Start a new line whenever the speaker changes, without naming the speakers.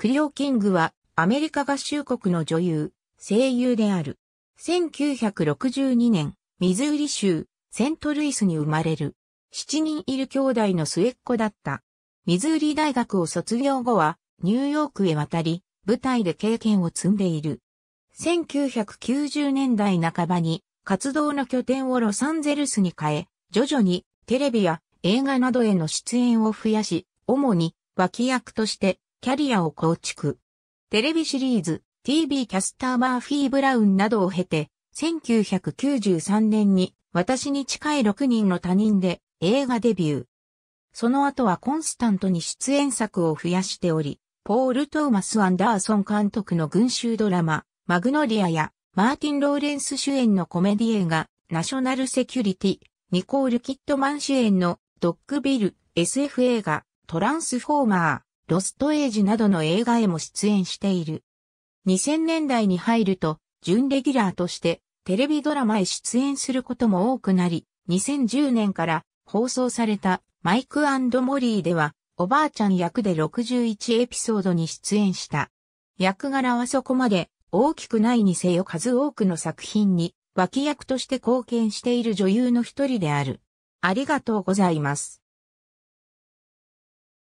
クリオ・
キングはアメリカ合衆国の女優、声優である。1962年、ミズーリ州、セントルイスに生まれる。7人いる兄弟の末っ子だった。ミズーリ大学を卒業後は、ニューヨークへ渡り、舞台で経験を積んでいる。1990年代半ばに、活動の拠点をロサンゼルスに変え、徐々にテレビや映画などへの出演を増やし、主に脇役としてキャリアを構築。テレビシリーズ、TV キャスターマーフィー・ブラウンなどを経て、1993年に私に近い6人の他人で映画デビュー。その後はコンスタントに出演作を増やしており、ポール・トーマス・アンダーソン監督の群衆ドラマ、マグノリアや、マーティン・ローレンス主演のコメディ映画、ナショナル・セキュリティ、ニコール・キットマン主演のドッグビル、SF 映画、トランスフォーマー、ロストエイジなどの映画へも出演している。2000年代に入ると、準レギュラーとしてテレビドラマへ出演することも多くなり、2010年から放送されたマイクモリーでは、おばあちゃん役で61エピソードに出演した。役柄はそこまで大きくないにせよ数多くの作品に脇役として貢献している女優の一人である。ありがとうございます。